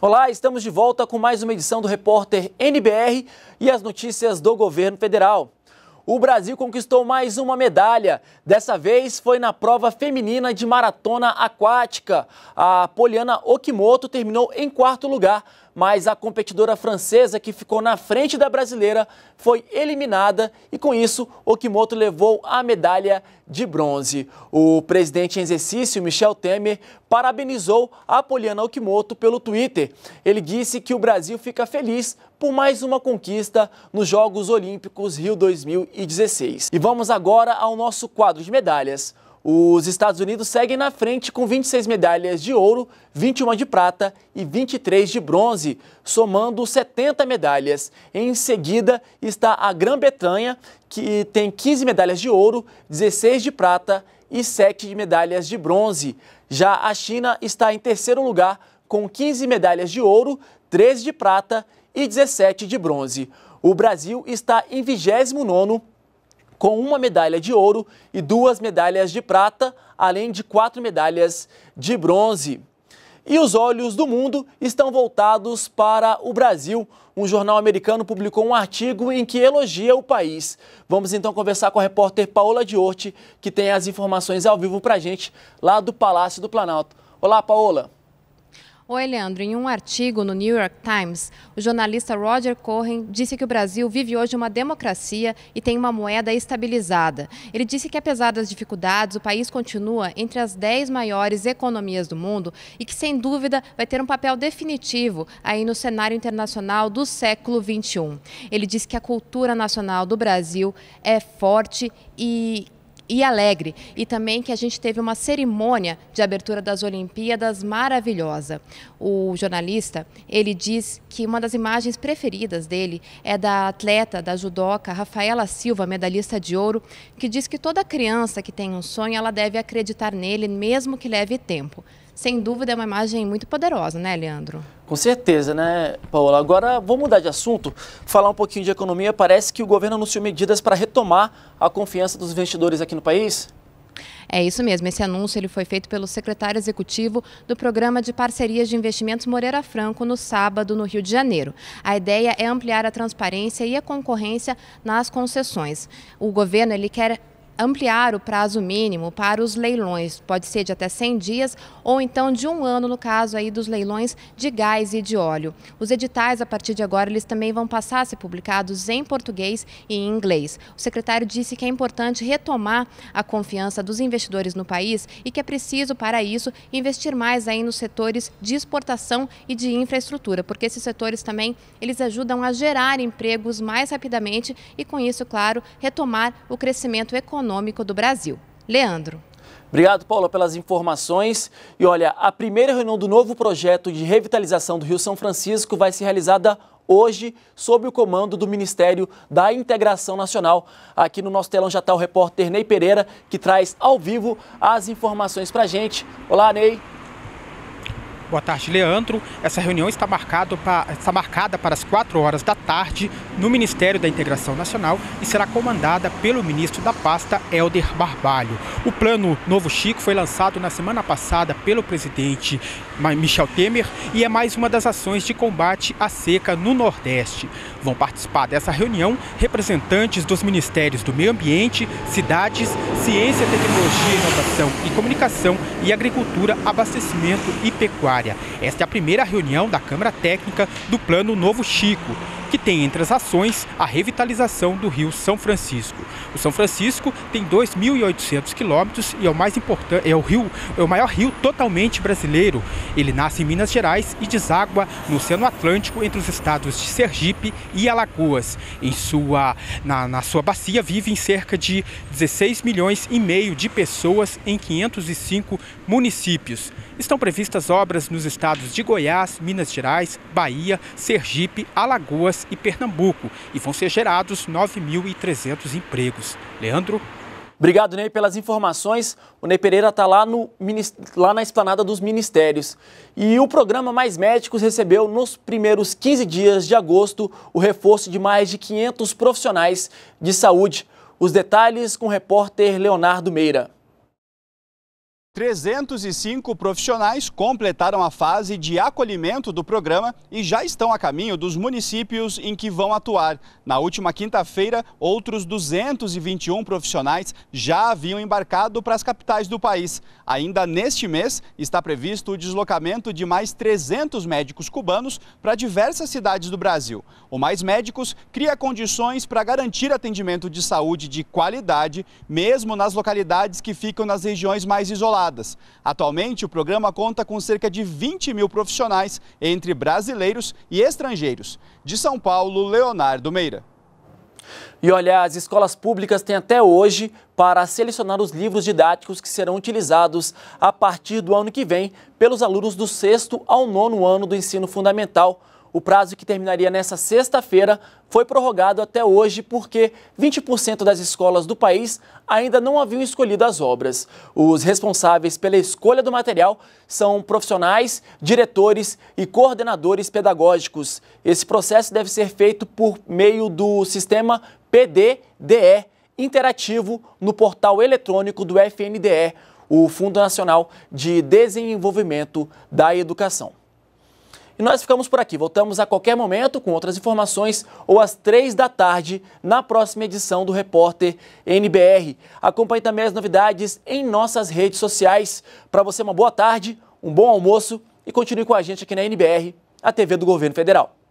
Olá, estamos de volta com mais uma edição do Repórter NBR e as notícias do governo federal. O Brasil conquistou mais uma medalha. Dessa vez foi na prova feminina de maratona aquática. A Poliana Okimoto terminou em quarto lugar, mas a competidora francesa que ficou na frente da brasileira foi eliminada e com isso Okimoto levou a medalha de bronze. O presidente em exercício, Michel Temer, parabenizou a Poliana Okimoto pelo Twitter. Ele disse que o Brasil fica feliz por mais uma conquista nos Jogos Olímpicos Rio 2016. E vamos agora ao nosso quadro de medalhas. Os Estados Unidos seguem na frente com 26 medalhas de ouro, 21 de prata e 23 de bronze, somando 70 medalhas. Em seguida está a Grã-Bretanha, que tem 15 medalhas de ouro, 16 de prata e 7 medalhas de bronze. Já a China está em terceiro lugar com 15 medalhas de ouro, 13 de prata e 17 de bronze. O Brasil está em 29 com uma medalha de ouro e duas medalhas de prata, além de quatro medalhas de bronze. E os olhos do mundo estão voltados para o Brasil. Um jornal americano publicou um artigo em que elogia o país. Vamos então conversar com a repórter Paola Diorti, que tem as informações ao vivo para a gente lá do Palácio do Planalto. Olá, Paola. Oi, Leandro. Em um artigo no New York Times, o jornalista Roger Cohen disse que o Brasil vive hoje uma democracia e tem uma moeda estabilizada. Ele disse que, apesar das dificuldades, o país continua entre as dez maiores economias do mundo e que, sem dúvida, vai ter um papel definitivo aí no cenário internacional do século XXI. Ele disse que a cultura nacional do Brasil é forte e e alegre e também que a gente teve uma cerimônia de abertura das Olimpíadas maravilhosa. O jornalista, ele diz que uma das imagens preferidas dele é da atleta, da judoca Rafaela Silva, medalhista de ouro, que diz que toda criança que tem um sonho, ela deve acreditar nele mesmo que leve tempo sem dúvida é uma imagem muito poderosa, né, Leandro? Com certeza, né, Paola? Agora vamos mudar de assunto, falar um pouquinho de economia. Parece que o governo anunciou medidas para retomar a confiança dos investidores aqui no país? É isso mesmo, esse anúncio ele foi feito pelo secretário executivo do Programa de Parcerias de Investimentos Moreira Franco no sábado, no Rio de Janeiro. A ideia é ampliar a transparência e a concorrência nas concessões. O governo ele quer ampliar o prazo mínimo para os leilões, pode ser de até 100 dias ou então de um ano no caso aí dos leilões de gás e de óleo. Os editais a partir de agora eles também vão passar a ser publicados em português e em inglês. O secretário disse que é importante retomar a confiança dos investidores no país e que é preciso para isso investir mais aí nos setores de exportação e de infraestrutura, porque esses setores também eles ajudam a gerar empregos mais rapidamente e com isso, claro, retomar o crescimento econômico econômico do Brasil. Leandro. Obrigado, Paula, pelas informações. E olha, a primeira reunião do novo projeto de revitalização do Rio São Francisco vai ser realizada hoje, sob o comando do Ministério da Integração Nacional. Aqui no nosso telão já está o repórter Ney Pereira, que traz ao vivo as informações para a gente. Olá, Ney. Boa tarde, Leandro. Essa reunião está, marcado pra, está marcada para as 4 horas da tarde no Ministério da Integração Nacional e será comandada pelo ministro da pasta, Helder Barbalho. O plano Novo Chico foi lançado na semana passada pelo presidente Michel Temer e é mais uma das ações de combate à seca no Nordeste. Vão participar dessa reunião representantes dos ministérios do Meio Ambiente, Cidades, Ciência, Tecnologia, Inovação e Comunicação e Agricultura, Abastecimento e Pecuária. Esta é a primeira reunião da Câmara Técnica do Plano Novo Chico que tem entre as ações a revitalização do Rio São Francisco. O São Francisco tem 2.800 quilômetros e é o mais importante, é o rio, é o maior rio totalmente brasileiro. Ele nasce em Minas Gerais e deságua no Oceano Atlântico entre os estados de Sergipe e Alagoas. Em sua, na, na sua bacia vivem cerca de 16 milhões e meio de pessoas em 505 municípios estão previstas obras nos estados de Goiás, Minas Gerais, Bahia, Sergipe, Alagoas e Pernambuco e vão ser gerados 9.300 empregos. Leandro? Obrigado, Ney, pelas informações. O Ney Pereira está lá, no, lá na esplanada dos ministérios. E o programa Mais Médicos recebeu, nos primeiros 15 dias de agosto, o reforço de mais de 500 profissionais de saúde. Os detalhes com o repórter Leonardo Meira. 305 profissionais completaram a fase de acolhimento do programa e já estão a caminho dos municípios em que vão atuar. Na última quinta-feira, outros 221 profissionais já haviam embarcado para as capitais do país. Ainda neste mês, está previsto o deslocamento de mais 300 médicos cubanos para diversas cidades do Brasil. O Mais Médicos cria condições para garantir atendimento de saúde de qualidade, mesmo nas localidades que ficam nas regiões mais isoladas privadas. Atualmente, o programa conta com cerca de 20 mil profissionais, entre brasileiros e estrangeiros. De São Paulo, Leonardo Meira. E olha, as escolas públicas têm até hoje para selecionar os livros didáticos que serão utilizados a partir do ano que vem pelos alunos do sexto ao nono ano do ensino fundamental o prazo que terminaria nesta sexta-feira foi prorrogado até hoje porque 20% das escolas do país ainda não haviam escolhido as obras. Os responsáveis pela escolha do material são profissionais, diretores e coordenadores pedagógicos. Esse processo deve ser feito por meio do sistema PDDE interativo no portal eletrônico do FNDE, o Fundo Nacional de Desenvolvimento da Educação. E nós ficamos por aqui. Voltamos a qualquer momento com outras informações ou às três da tarde na próxima edição do Repórter NBR. Acompanhe também as novidades em nossas redes sociais. Para você, uma boa tarde, um bom almoço e continue com a gente aqui na NBR, a TV do Governo Federal.